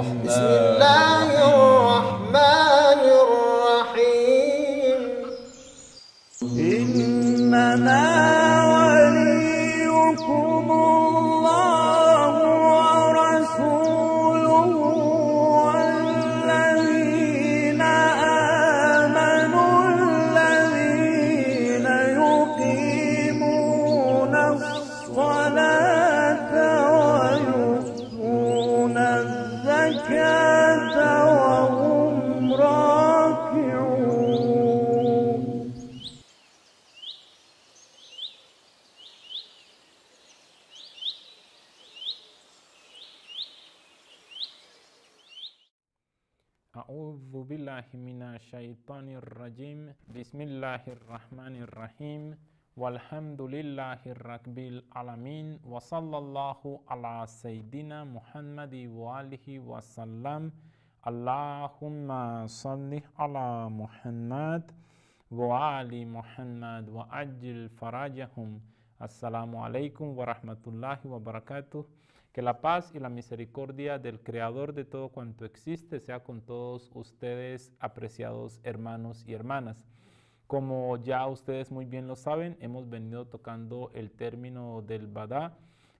الرحمن الزكاة وهم راكعون أعوذ بالله من الشيطان الرجيم بسم الله الرحمن الرحيم walhamdulillahi alamin wa sallallahu ala sayyidina muhammadi wa alihi wa sallam allahumma salli ala muhammad wa muhammad wa ajil farajahum assalamu alaykum wa rahmatullahi wa barakatuh que la paz y la misericordia del creador de todo cuanto existe sea con todos ustedes apreciados hermanos y hermanas como ya ustedes muy bien lo saben, hemos venido tocando el término del Badá,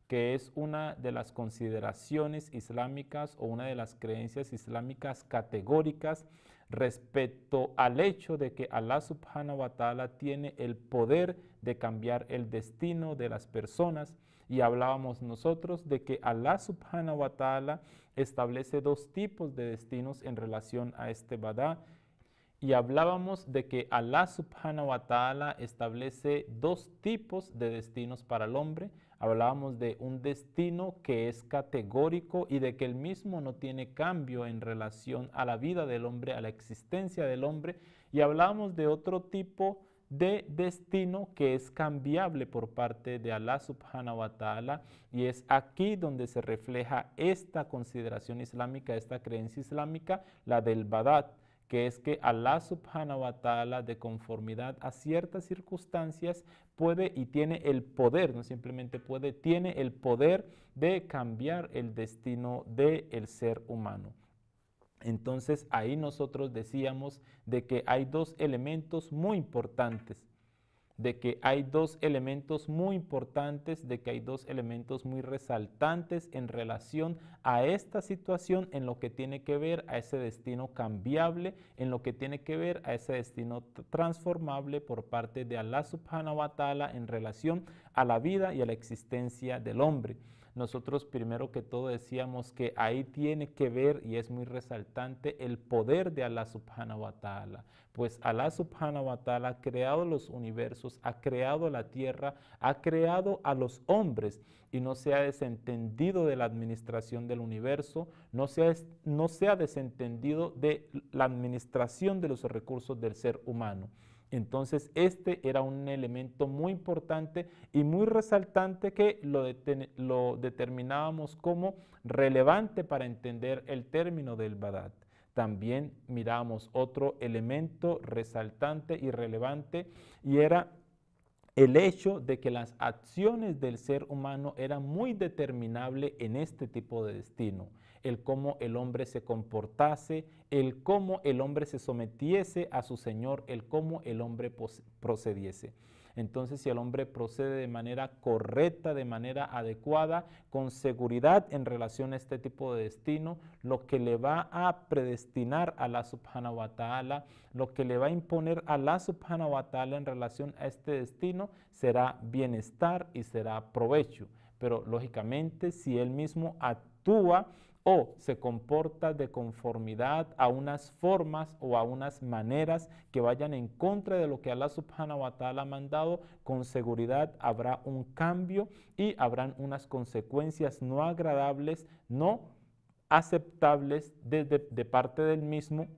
que es una de las consideraciones islámicas o una de las creencias islámicas categóricas respecto al hecho de que Allah subhanahu wa ta'ala tiene el poder de cambiar el destino de las personas. Y hablábamos nosotros de que Allah subhanahu wa ta'ala establece dos tipos de destinos en relación a este Badá y hablábamos de que Allah subhanahu wa ta'ala establece dos tipos de destinos para el hombre. Hablábamos de un destino que es categórico y de que el mismo no tiene cambio en relación a la vida del hombre, a la existencia del hombre. Y hablábamos de otro tipo de destino que es cambiable por parte de Allah subhanahu wa ta'ala y es aquí donde se refleja esta consideración islámica, esta creencia islámica, la del Badat que es que Allah subhanahu wa ta'ala de conformidad a ciertas circunstancias puede y tiene el poder, no simplemente puede, tiene el poder de cambiar el destino del el ser humano. Entonces ahí nosotros decíamos de que hay dos elementos muy importantes de que hay dos elementos muy importantes, de que hay dos elementos muy resaltantes en relación a esta situación, en lo que tiene que ver a ese destino cambiable, en lo que tiene que ver a ese destino transformable por parte de Allah subhanahu wa ta'ala en relación a la vida y a la existencia del hombre nosotros primero que todo decíamos que ahí tiene que ver, y es muy resaltante, el poder de Allah subhanahu wa ta'ala. Pues Allah subhanahu wa ta'ala ha creado los universos, ha creado la tierra, ha creado a los hombres y no se ha desentendido de la administración del universo, no se no se ha desentendido de la administración de los recursos del ser humano. Entonces, este era un elemento muy importante y muy resaltante que lo, determinábamos como relevante para entender el término del Badat. También miramos otro elemento resaltante y relevante y era el hecho de que las acciones del ser humano eran muy determinable en este tipo de destino el cómo el hombre se comportase, el cómo el hombre se sometiese a su Señor, el cómo el hombre procediese. Entonces, si el hombre procede de manera correcta, de manera adecuada, con seguridad en relación a este tipo de destino, lo que le va a predestinar a la subhanahu wa ta'ala, lo que le va a imponer a la subhanahu wa ta'ala en relación a este destino, será bienestar y será provecho. Pero lógicamente, si él mismo actúa o se comporta de conformidad a unas formas o a unas maneras que vayan en contra de lo que Allah subhanahu wa ta'ala ha mandado, con seguridad habrá un cambio y habrán unas consecuencias no agradables, no aceptables de, de parte del mismo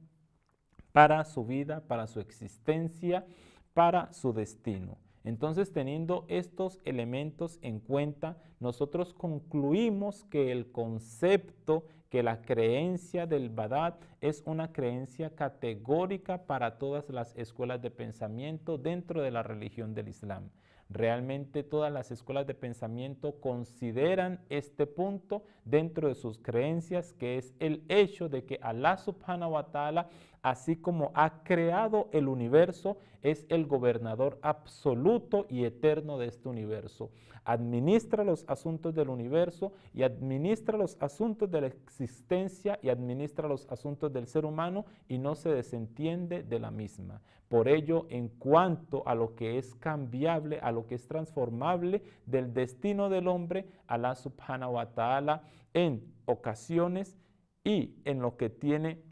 para su vida, para su existencia, para su destino. Entonces, teniendo estos elementos en cuenta, nosotros concluimos que el concepto, que la creencia del Badat es una creencia categórica para todas las escuelas de pensamiento dentro de la religión del Islam. Realmente todas las escuelas de pensamiento consideran este punto dentro de sus creencias, que es el hecho de que Allah subhanahu wa ta'ala así como ha creado el universo, es el gobernador absoluto y eterno de este universo. Administra los asuntos del universo y administra los asuntos de la existencia y administra los asuntos del ser humano y no se desentiende de la misma. Por ello, en cuanto a lo que es cambiable, a lo que es transformable del destino del hombre, Allah subhanahu wa ta'ala en ocasiones y en lo que tiene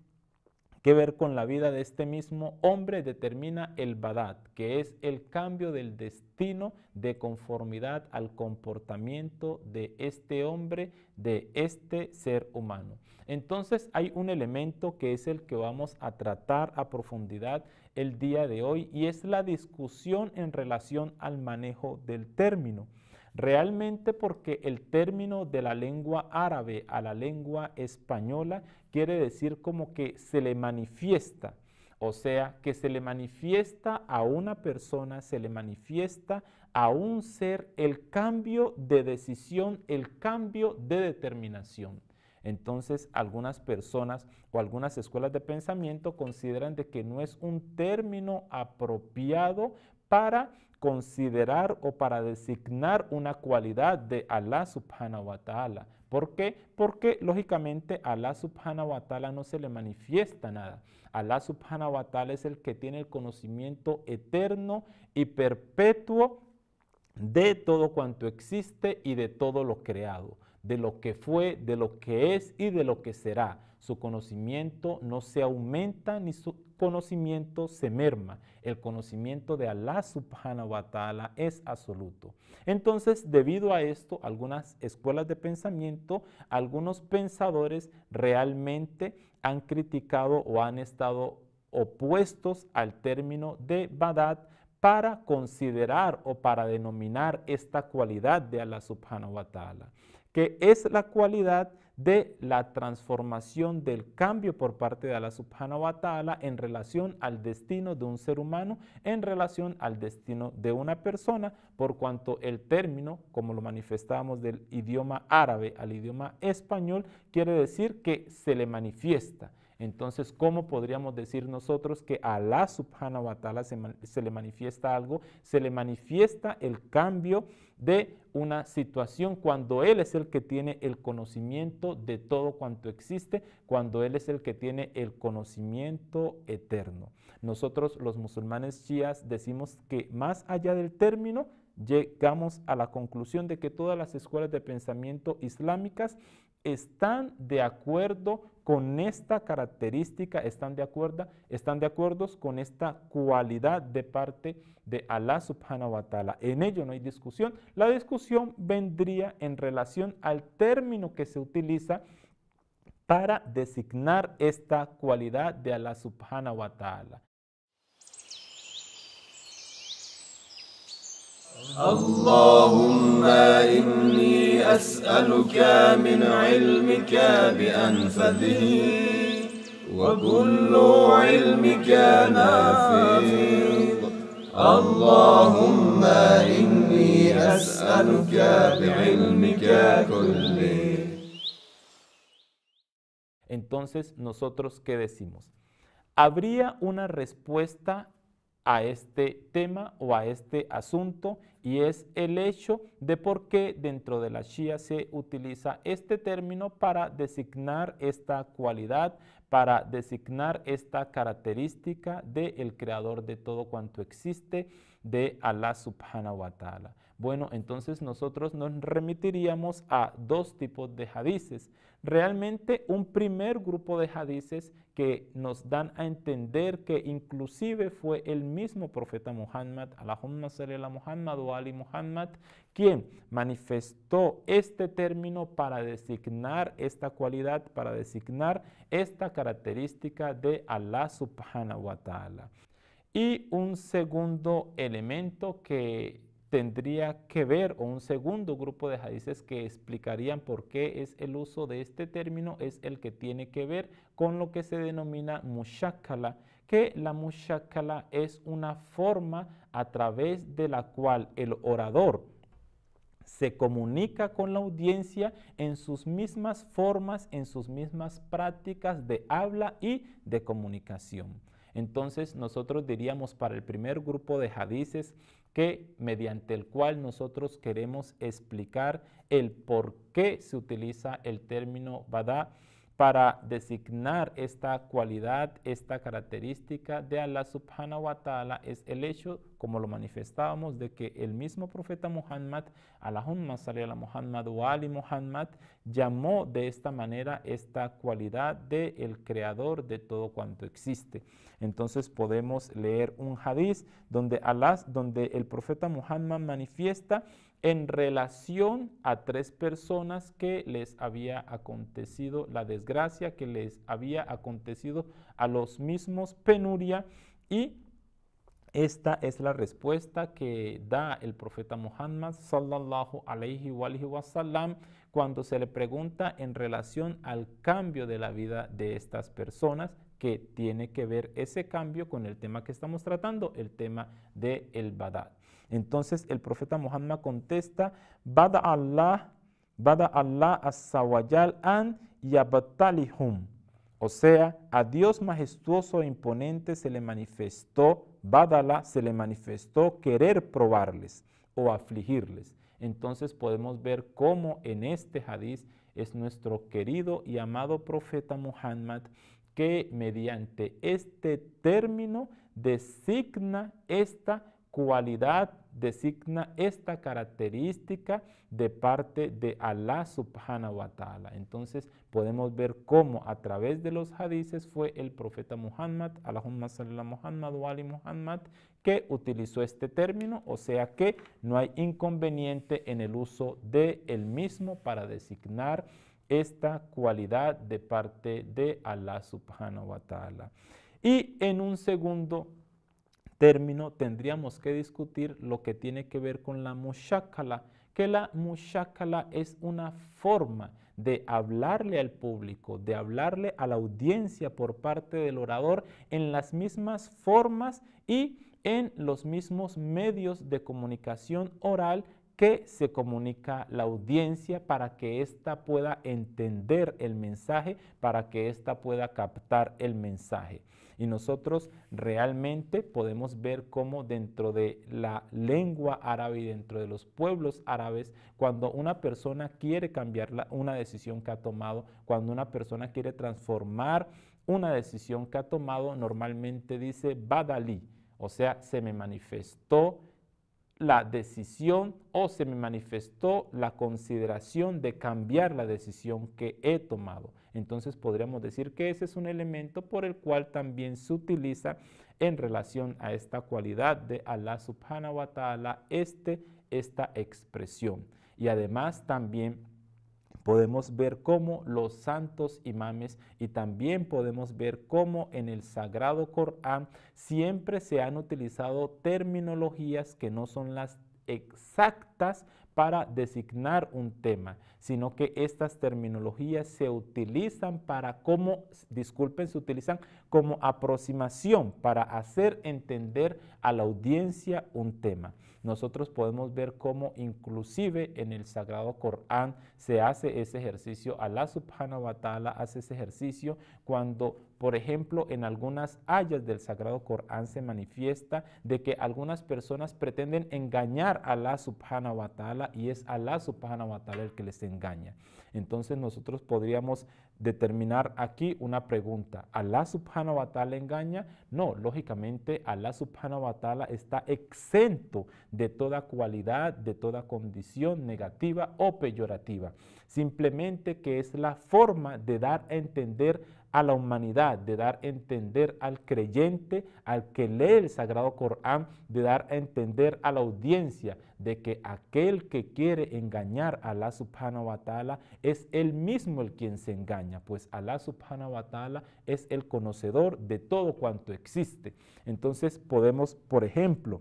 ¿Qué ver con la vida de este mismo hombre determina el badat, que es el cambio del destino de conformidad al comportamiento de este hombre, de este ser humano. Entonces hay un elemento que es el que vamos a tratar a profundidad el día de hoy y es la discusión en relación al manejo del término. Realmente porque el término de la lengua árabe a la lengua española quiere decir como que se le manifiesta, o sea, que se le manifiesta a una persona, se le manifiesta a un ser el cambio de decisión, el cambio de determinación. Entonces, algunas personas o algunas escuelas de pensamiento consideran de que no es un término apropiado para considerar o para designar una cualidad de Allah subhanahu wa ta'ala. ¿Por qué? Porque lógicamente a Allah subhanahu wa ta'ala no se le manifiesta nada. Allah subhanahu wa ta'ala es el que tiene el conocimiento eterno y perpetuo de todo cuanto existe y de todo lo creado de lo que fue, de lo que es y de lo que será. Su conocimiento no se aumenta ni su conocimiento se merma. El conocimiento de Allah subhanahu wa ta'ala es absoluto. Entonces, debido a esto, algunas escuelas de pensamiento, algunos pensadores realmente han criticado o han estado opuestos al término de Badat para considerar o para denominar esta cualidad de Allah subhanahu wa ta'ala que es la cualidad de la transformación del cambio por parte de Allah subhanahu wa ta'ala en relación al destino de un ser humano, en relación al destino de una persona, por cuanto el término, como lo manifestamos del idioma árabe al idioma español, quiere decir que se le manifiesta. Entonces, ¿cómo podríamos decir nosotros que a Allah subhanahu wa ta'ala se le manifiesta algo? Se le manifiesta el cambio de una situación cuando Él es el que tiene el conocimiento de todo cuanto existe, cuando Él es el que tiene el conocimiento eterno. Nosotros los musulmanes chias, decimos que más allá del término, llegamos a la conclusión de que todas las escuelas de pensamiento islámicas están de acuerdo con esta característica están de acuerdo, están de acuerdo con esta cualidad de parte de Allah subhanahu wa ta'ala. En ello no hay discusión. La discusión vendría en relación al término que se utiliza para designar esta cualidad de Allah subhanahu wa ta'ala. Allahumma inni as'aluka min ilmika an fadhuh. Wa ilmika naf'i. Allahumma inni as'aluka bi ilmika Entonces, ¿nosotros qué decimos? ¿Habría una respuesta? a este tema o a este asunto y es el hecho de por qué dentro de la Shia se utiliza este término para designar esta cualidad, para designar esta característica del creador de todo cuanto existe, de Allah subhanahu wa ta'ala. Bueno, entonces nosotros nos remitiríamos a dos tipos de hadices. Realmente un primer grupo de hadices que nos dan a entender que inclusive fue el mismo profeta Muhammad, Allahumma salli Muhammad o Ali Muhammad, quien manifestó este término para designar esta cualidad, para designar esta característica de Allah subhanahu wa ta'ala. Y un segundo elemento que tendría que ver, o un segundo grupo de hadices que explicarían por qué es el uso de este término, es el que tiene que ver con lo que se denomina mushakala, que la mushakala es una forma a través de la cual el orador se comunica con la audiencia en sus mismas formas, en sus mismas prácticas de habla y de comunicación. Entonces nosotros diríamos para el primer grupo de hadices que mediante el cual nosotros queremos explicar el por qué se utiliza el término Badá para designar esta cualidad, esta característica de Allah subhanahu wa ta'ala es el hecho, como lo manifestábamos, de que el mismo profeta Muhammad, Allahumma salli ala Muhammad wa ali Muhammad, llamó de esta manera esta cualidad del el creador de todo cuanto existe. Entonces podemos leer un hadiz donde Allah, donde el profeta Muhammad manifiesta en relación a tres personas que les había acontecido la desgracia, que les había acontecido a los mismos penuria y esta es la respuesta que da el profeta Muhammad sallallahu alayhi wa, cuando se le pregunta en relación al cambio de la vida de estas personas, que tiene que ver ese cambio con el tema que estamos tratando, el tema del el entonces el profeta Muhammad contesta, Bada Allah, Bada Allah azawajal an yabatalihum. O sea, a Dios majestuoso e imponente se le manifestó, Badala se le manifestó querer probarles o afligirles. Entonces podemos ver cómo en este hadiz es nuestro querido y amado profeta Muhammad que mediante este término designa esta cualidad designa esta característica de parte de Allah subhanahu wa ta'ala. Entonces podemos ver cómo a través de los hadices fue el profeta Muhammad, Allahumma sallallahu Muhammad wa Muhammad, que utilizó este término, o sea que no hay inconveniente en el uso de el mismo para designar esta cualidad de parte de Allah subhanahu wa ta'ala. Y en un segundo término tendríamos que discutir lo que tiene que ver con la mushakala, que la mushakala es una forma de hablarle al público, de hablarle a la audiencia por parte del orador en las mismas formas y en los mismos medios de comunicación oral que se comunica la audiencia para que ésta pueda entender el mensaje, para que ésta pueda captar el mensaje y nosotros realmente podemos ver cómo dentro de la lengua árabe y dentro de los pueblos árabes, cuando una persona quiere cambiar una decisión que ha tomado, cuando una persona quiere transformar una decisión que ha tomado, normalmente dice badalí, o sea, se me manifestó la decisión o se me manifestó la consideración de cambiar la decisión que he tomado. Entonces podríamos decir que ese es un elemento por el cual también se utiliza en relación a esta cualidad de Allah subhanahu wa ta'ala este, esta expresión. Y además también Podemos ver cómo los santos imames y también podemos ver cómo en el Sagrado Corán siempre se han utilizado terminologías que no son las exactas para designar un tema, sino que estas terminologías se utilizan para cómo disculpen, se utilizan como aproximación para hacer entender a la audiencia un tema nosotros podemos ver cómo inclusive en el Sagrado Corán se hace ese ejercicio, Allah subhanahu wa ta'ala hace ese ejercicio cuando por ejemplo, en algunas hayas del Sagrado Corán se manifiesta de que algunas personas pretenden engañar a Allah subhanahu wa ta'ala y es Allah subhanahu wa ta'ala el que les engaña. Entonces nosotros podríamos determinar aquí una pregunta. ¿Alá subhanahu wa ta'ala engaña? No, lógicamente Alá subhanahu wa ta'ala está exento de toda cualidad, de toda condición negativa o peyorativa. Simplemente que es la forma de dar a entender a la humanidad, de dar a entender al creyente, al que lee el Sagrado Corán, de dar a entender a la audiencia de que aquel que quiere engañar a Allah subhanahu wa ta'ala es el mismo el quien se engaña, pues Allah subhanahu wa ta'ala es el conocedor de todo cuanto existe. Entonces podemos, por ejemplo,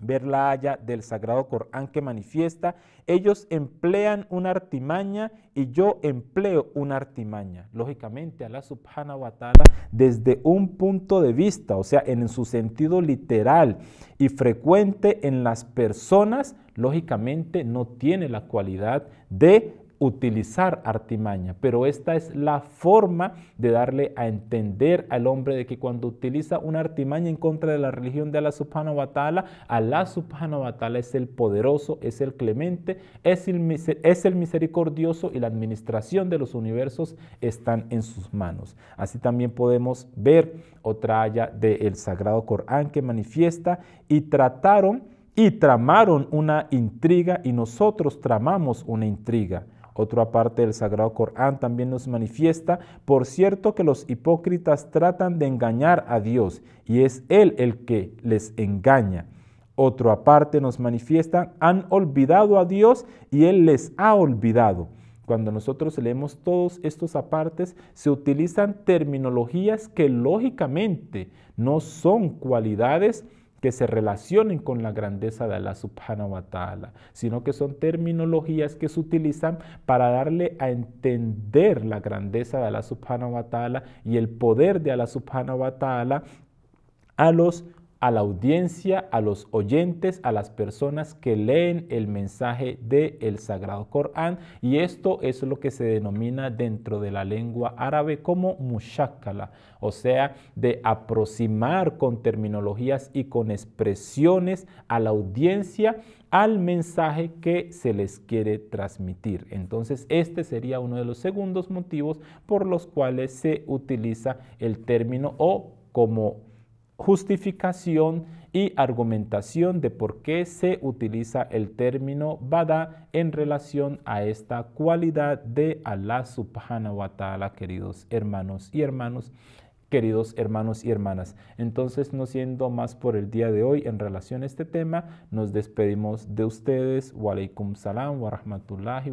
ver la haya del Sagrado Corán que manifiesta, ellos emplean una artimaña y yo empleo una artimaña. Lógicamente, Allah subhanahu wa ta'ala, desde un punto de vista, o sea, en su sentido literal y frecuente en las personas, lógicamente no tiene la cualidad de utilizar artimaña, pero esta es la forma de darle a entender al hombre de que cuando utiliza una artimaña en contra de la religión de Allah subhanahu wa ta'ala, Allah subhanahu wa ta'ala es el poderoso, es el clemente, es el, es el misericordioso y la administración de los universos están en sus manos. Así también podemos ver otra haya del Sagrado Corán que manifiesta y trataron y tramaron una intriga y nosotros tramamos una intriga otro aparte del Sagrado Corán también nos manifiesta, por cierto, que los hipócritas tratan de engañar a Dios y es Él el que les engaña. Otro aparte nos manifiesta, han olvidado a Dios y Él les ha olvidado. Cuando nosotros leemos todos estos apartes, se utilizan terminologías que lógicamente no son cualidades que se relacionen con la grandeza de Allah subhanahu wa ta'ala, sino que son terminologías que se utilizan para darle a entender la grandeza de Allah subhanahu wa ta'ala y el poder de Allah subhanahu wa ta'ala a los a la audiencia, a los oyentes, a las personas que leen el mensaje del el Sagrado Corán. Y esto es lo que se denomina dentro de la lengua árabe como mushakala, o sea, de aproximar con terminologías y con expresiones a la audiencia al mensaje que se les quiere transmitir. Entonces, este sería uno de los segundos motivos por los cuales se utiliza el término o como justificación y argumentación de por qué se utiliza el término Bada en relación a esta cualidad de Allah subhanahu wa ta'ala, queridos hermanos y hermanos, queridos hermanos y hermanas. Entonces, no siendo más por el día de hoy en relación a este tema, nos despedimos de ustedes. Wa salam wa rahmatullahi